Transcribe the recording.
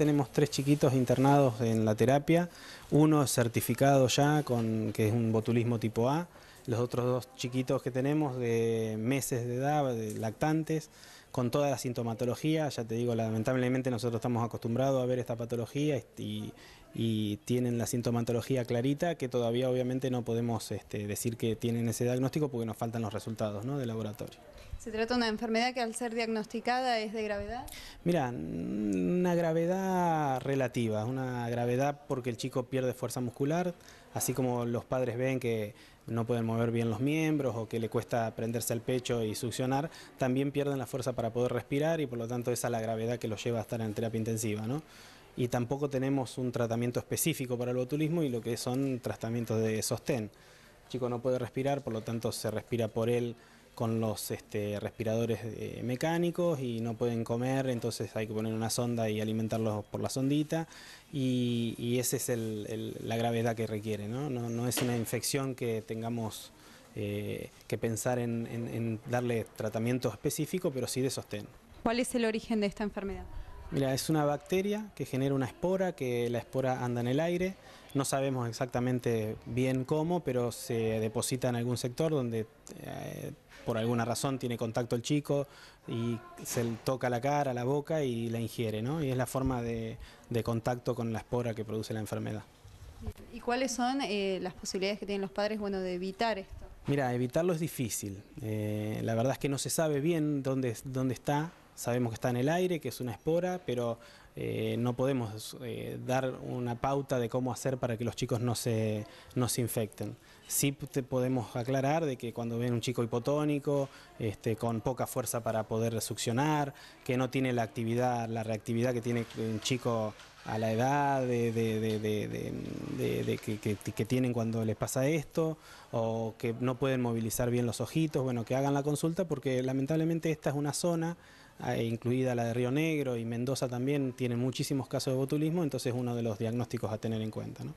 tenemos tres chiquitos internados en la terapia, uno certificado ya, con, que es un botulismo tipo A, los otros dos chiquitos que tenemos de meses de edad, lactantes, con toda la sintomatología, ya te digo, lamentablemente nosotros estamos acostumbrados a ver esta patología y, tienen la sintomatología clarita, que todavía obviamente no podemos este, decir que tienen ese diagnóstico porque nos faltan los resultados del de laboratorio. ¿Se trata de una enfermedad que al ser diagnosticada es de gravedad? Mira, una gravedad relativa, una gravedad porque el chico pierde fuerza muscular, así como los padres ven que no pueden mover bien los miembros o que le cuesta prenderse al pecho y succionar, también pierden la fuerza para poder respirar y por lo tanto esa es la gravedad que los lleva a estar en terapia intensiva, ¿no? Y tampoco tenemos un tratamiento específico para el botulismo y lo que son tratamientos de sostén. El chico no puede respirar, por lo tanto se respira por él con los este, respiradores eh, mecánicos y no pueden comer, entonces hay que poner una sonda y alimentarlos por la sondita y, esa es la gravedad que requiere, ¿no? ¿no? No, es una infección que tengamos eh, que pensar en, en darle tratamiento específico, pero sí de sostén. ¿Cuál es el origen de esta enfermedad? Mira, es una bacteria que genera una espora, que la espora anda en el aire. No sabemos exactamente bien cómo, pero se deposita en algún sector donde eh, por alguna razón tiene contacto el chico y se le toca la cara, la boca y la ingiere, ¿no? Y es la forma de, contacto con la espora que produce la enfermedad. ¿Y cuáles son eh, las posibilidades que tienen los padres bueno, de evitar esto? Mira, evitarlo es difícil. Eh, la verdad es que no se sabe bien dónde, dónde está sabemos que está en el aire, que es una espora, pero eh, no podemos eh, dar una pauta de cómo hacer para que los chicos no se, no se infecten. Sí podemos aclarar de que cuando ven un chico hipotónico, este, con poca fuerza para poder succionar, que no tiene la actividad, la reactividad que tiene un chico a la edad de, que, que, tienen cuando les pasa esto, o que no pueden movilizar bien los ojitos, bueno, que hagan la consulta porque lamentablemente esta es una zona eh, incluida la de Río Negro y Mendoza también, tiene muchísimos casos de botulismo, entonces es uno de los diagnósticos a tener en cuenta. ¿no?